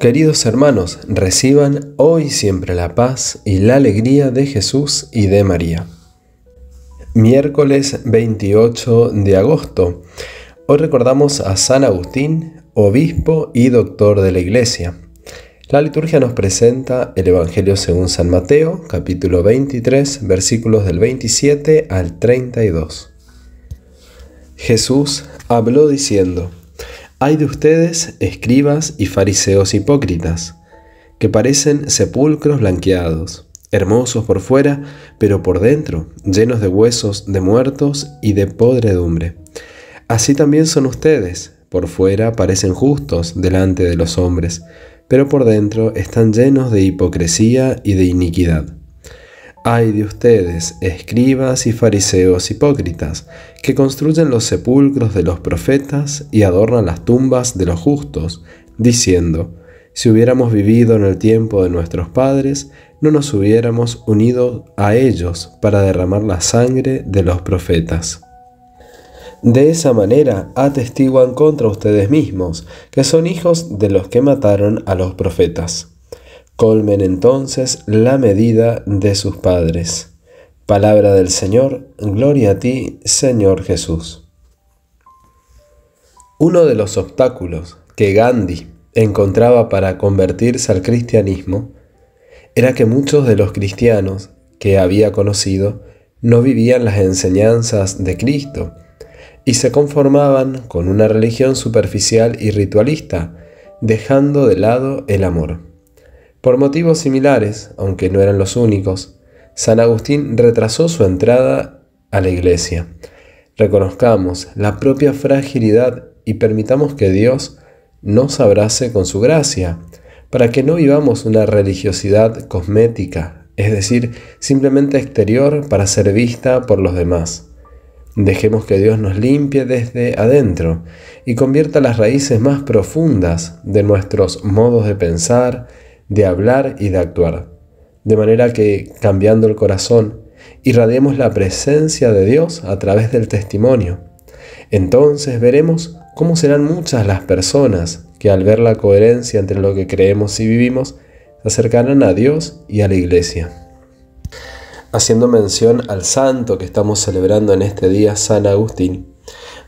Queridos hermanos, reciban hoy siempre la paz y la alegría de Jesús y de María. Miércoles 28 de agosto. Hoy recordamos a San Agustín, obispo y doctor de la Iglesia. La liturgia nos presenta el Evangelio según San Mateo, capítulo 23, versículos del 27 al 32. Jesús habló diciendo, hay de ustedes, escribas y fariseos hipócritas, que parecen sepulcros blanqueados, hermosos por fuera, pero por dentro, llenos de huesos, de muertos y de podredumbre. Así también son ustedes, por fuera parecen justos delante de los hombres, pero por dentro están llenos de hipocresía y de iniquidad. Ay de ustedes, escribas y fariseos hipócritas, que construyen los sepulcros de los profetas y adornan las tumbas de los justos, diciendo, si hubiéramos vivido en el tiempo de nuestros padres, no nos hubiéramos unido a ellos para derramar la sangre de los profetas. De esa manera atestiguan contra ustedes mismos, que son hijos de los que mataron a los profetas. Colmen entonces la medida de sus padres. Palabra del Señor, gloria a ti, Señor Jesús. Uno de los obstáculos que Gandhi encontraba para convertirse al cristianismo era que muchos de los cristianos que había conocido no vivían las enseñanzas de Cristo y se conformaban con una religión superficial y ritualista, dejando de lado el amor. Por motivos similares, aunque no eran los únicos, San Agustín retrasó su entrada a la iglesia. Reconozcamos la propia fragilidad y permitamos que Dios nos abrace con su gracia, para que no vivamos una religiosidad cosmética, es decir, simplemente exterior para ser vista por los demás. Dejemos que Dios nos limpie desde adentro y convierta las raíces más profundas de nuestros modos de pensar, de hablar y de actuar, de manera que, cambiando el corazón, irradiemos la presencia de Dios a través del testimonio. Entonces veremos cómo serán muchas las personas que al ver la coherencia entre lo que creemos y vivimos, se acercarán a Dios y a la iglesia. Haciendo mención al santo que estamos celebrando en este día, San Agustín,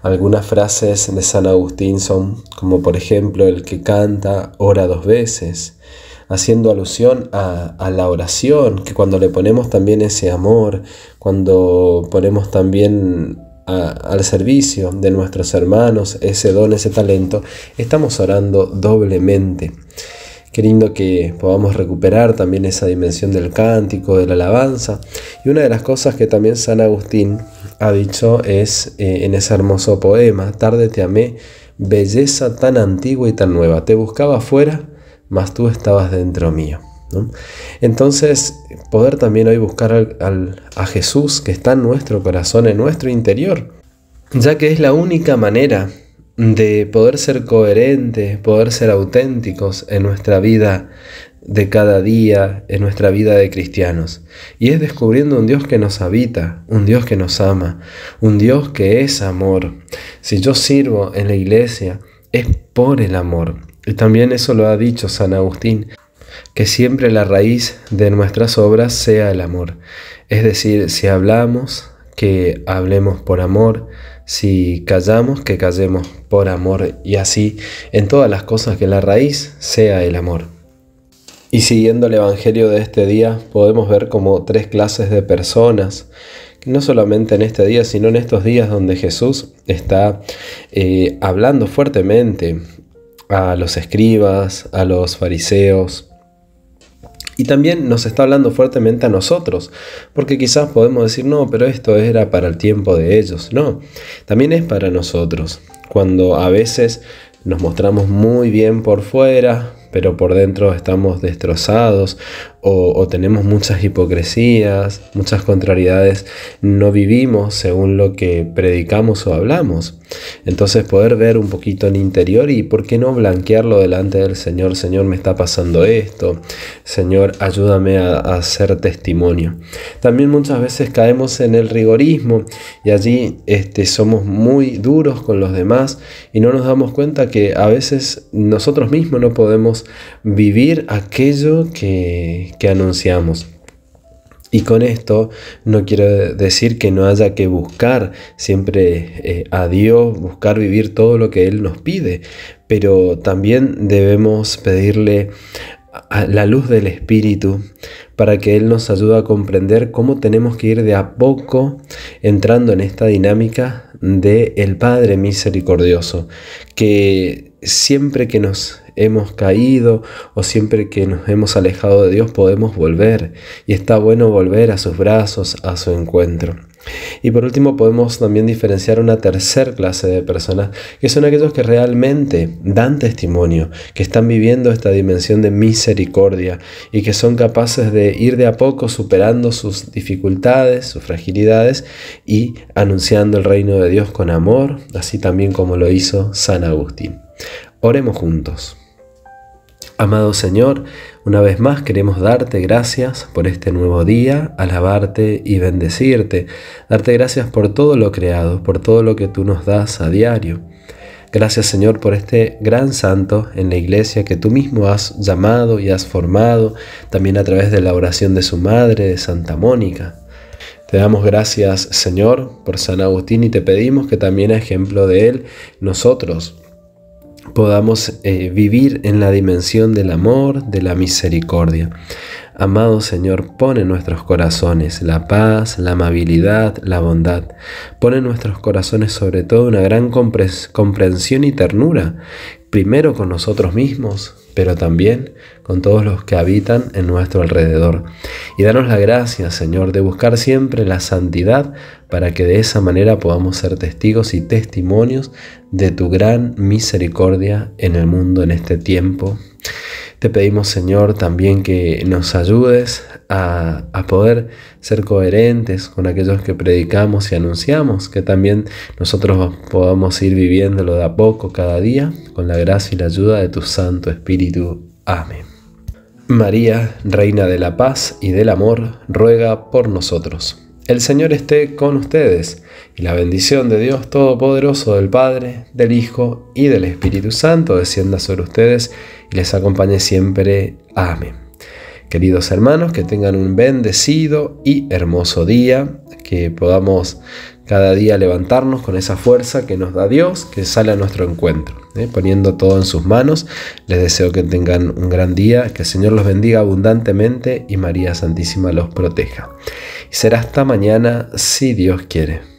algunas frases de San Agustín son como por ejemplo el que canta ora dos veces, haciendo alusión a, la oración, que cuando le ponemos también ese amor, cuando ponemos también al servicio de nuestros hermanos ese don, ese talento, estamos orando doblemente. queriendo que podamos recuperar también esa dimensión del cántico, de la alabanza. Y una de las cosas que también San Agustín ha dicho es eh, en ese hermoso poema, Tarde te amé, belleza tan antigua y tan nueva. Te buscaba afuera mas tú estabas dentro mío. Entonces, poder también hoy buscar a Jesús que está en nuestro corazón, en nuestro interior, ya que es la única manera de poder ser coherentes, poder ser auténticos en nuestra vida de cada día, en nuestra vida de cristianos. Y es descubriendo un Dios que nos habita, un Dios que nos ama, un Dios que es amor. Si yo sirvo en la iglesia, es por el amor. Y también eso lo ha dicho San Agustín, que siempre la raíz de nuestras obras sea el amor. Es decir, si hablamos, que hablemos por amor, si callamos, que callemos por amor y así en todas las cosas que la raíz sea el amor. Y siguiendo el Evangelio de este día, podemos ver como tres clases de personas, no solamente en este día, sino en estos días donde Jesús está eh, hablando fuertemente a los escribas, a los fariseos. Y también nos está hablando fuertemente a nosotros, porque quizás podemos decir, no, pero esto era para el tiempo de ellos. No, también es para nosotros, cuando a veces nos mostramos muy bien por fuera, pero por dentro estamos destrozados o, tenemos muchas hipocresías, muchas contrariedades, no vivimos según lo que predicamos o hablamos. Entonces poder ver un poquito en interior y por qué no blanquearlo delante del Señor, Señor me está pasando esto, Señor ayúdame a, a hacer testimonio. También muchas veces caemos en el rigorismo y allí este, somos muy duros con los demás y no nos damos cuenta que a veces nosotros mismos no podemos vivir aquello que, que anunciamos. Y con esto no quiero decir que no haya que buscar siempre eh, a Dios, buscar vivir todo lo que Él nos pide, pero también debemos pedirle a la luz del Espíritu para que Él nos ayude a comprender cómo tenemos que ir de a poco entrando en esta dinámica del el Padre misericordioso, que siempre que nos hemos caído o siempre que nos hemos alejado de Dios podemos volver y está bueno volver a sus brazos, a su encuentro. Y por último podemos también diferenciar una tercer clase de personas, que son aquellos que realmente dan testimonio, que están viviendo esta dimensión de misericordia y que son capaces de ir de a poco superando sus dificultades, sus fragilidades y anunciando el reino de Dios con amor, así también como lo hizo San Agustín. Oremos juntos. Amado Señor, una vez más queremos darte gracias por este nuevo día, alabarte y bendecirte, darte gracias por todo lo creado, por todo lo que tú nos das a diario. Gracias Señor por este gran santo en la iglesia que tú mismo has llamado y has formado, también a través de la oración de su madre, de Santa Mónica. Te damos gracias Señor por San Agustín y te pedimos que también a ejemplo de él nosotros podamos eh, vivir en la dimensión del amor, de la misericordia. Amado Señor, pone en nuestros corazones la paz, la amabilidad, la bondad. pone en nuestros corazones sobre todo una gran comprensión y ternura, primero con nosotros mismos, pero también con todos los que habitan en nuestro alrededor. Y danos la gracia, Señor, de buscar siempre la santidad para que de esa manera podamos ser testigos y testimonios de tu gran misericordia en el mundo en este tiempo. Te pedimos, Señor, también que nos ayudes a, poder ser coherentes con aquellos que predicamos y anunciamos, que también nosotros podamos ir viviéndolo de a poco cada día, con la gracia y la ayuda de tu Santo Espíritu. Amén. María, Reina de la Paz y del Amor, ruega por nosotros. El Señor esté con ustedes, y la bendición de Dios Todopoderoso, del Padre, del Hijo y del Espíritu Santo descienda sobre ustedes y les acompañe siempre. Amén. Queridos hermanos, que tengan un bendecido y hermoso día, que podamos cada día levantarnos con esa fuerza que nos da Dios, que sale a nuestro encuentro, ¿eh? poniendo todo en sus manos. Les deseo que tengan un gran día, que el Señor los bendiga abundantemente y María Santísima los proteja. Y será hasta mañana, si Dios quiere.